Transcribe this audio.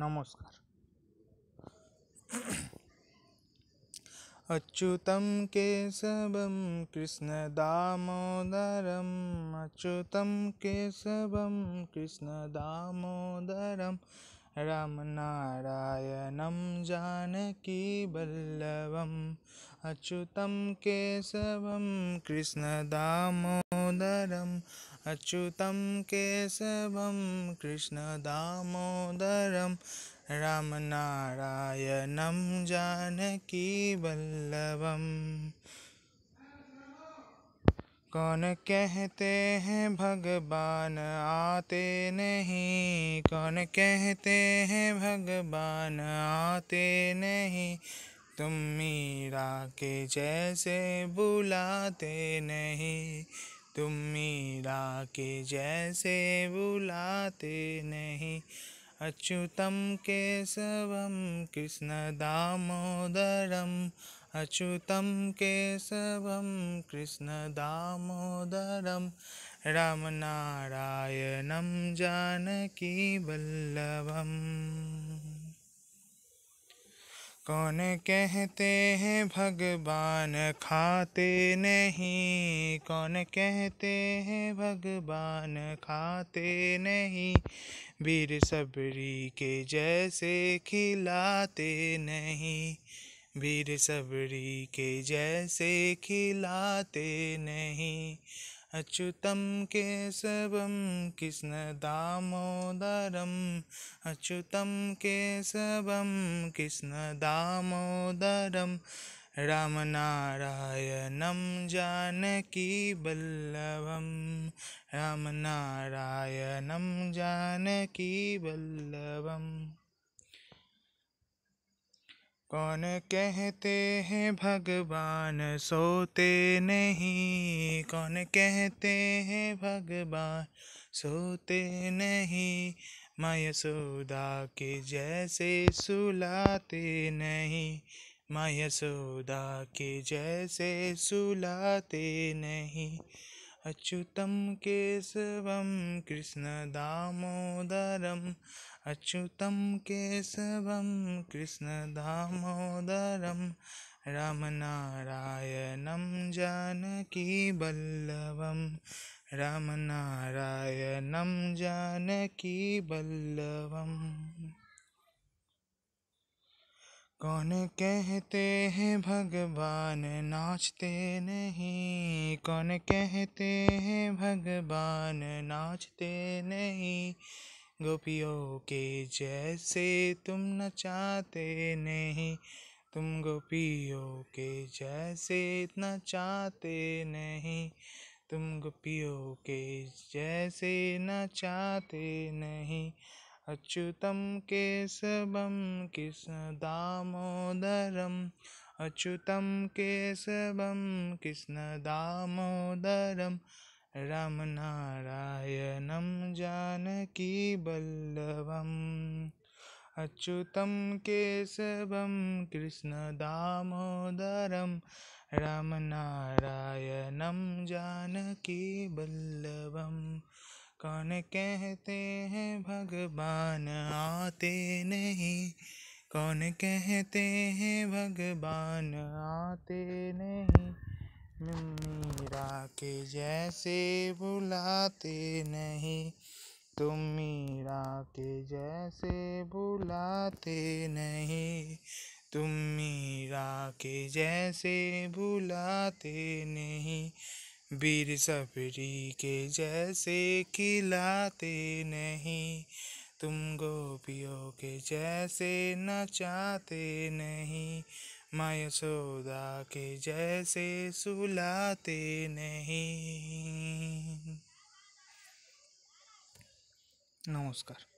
নমস্কার अच्युतं केशवं कृष्णदामोदरम् अच्युतं केशवं कृष्णदामोदरं रामनारायणं जानकीवल्लभम् अच्युतं केशवं कृष्णदामो कृष्ण अच्युतं राम कृष्णदामोदरं जानकी जानकीवल्लभम् कौन कहते हैं भगवान आते नहीं कौन कहते हैं भगवान आते नहीं तुम मीरा के जैसे बुलाते नहीं तुम मीरा के जैसे बुलाते नहीं अच्युतम केशवम कृष्ण दामोदरम अच्युतम केशवम कृष्ण दामोदरम रामनारायणं जानकी बल्लभम कौन कहते हैं भगवान खाते नहीं कौन कहते हैं भगवान खाते नहीं वीर सबरी के जैसे खिलाते नहीं वीर सबरी के जैसे खिलाते नहीं अच्युतं केशवं कृष्णदामोदरम् अच्युतं केशवं कृष्णदामोदरं रामनारायणं जानकीवल्लभं रामनारायणं जानकीवल्लभम् कौन कहते हैं भगवान सोते नहीं कौन कहते हैं भगवान सोते नहीं माँ के जैसे सुलाते नहीं माँ के जैसे सुलाते नहीं अच्युतं केशवं कृष्णदामोदरम् अच्युतं केशवं कृष्णदामोदरं रामनारायणं जानकीवल्लभं रामनारायणं जानकीवल्लभम् कौन कहते हैं भगवान नाचते नहीं कौन कहते हैं भगवान नाचते नहीं गोपियों के जैसे तुम नचाते नहीं तुम गोपियों के जैसे इतना चाहते नहीं तुम गोपियों के जैसे न चाहते नहीं अच्युतं केशवं कृष्णदामोदरम् अच्युतं केशवं कृष्णदामोदरं रामनारायणं जानकीवल्लभम् अच्युतं केशवं कृष्णदामोदरं रामनारायणं जानकीवल्लभम् कौन कहते हैं भगवान आते नहीं कौन कहते हैं भगवान आते नहीं मीरा के जैसे बुलाते नहीं तुम मीरा के जैसे बुलाते नहीं तुम मीरा के जैसे बुलाते नहीं सबरी के जैसे खिलाते नहीं तुम गोपियों के जैसे नचाते नहीं माया सौदा के जैसे सुलाते नहीं नमस्कार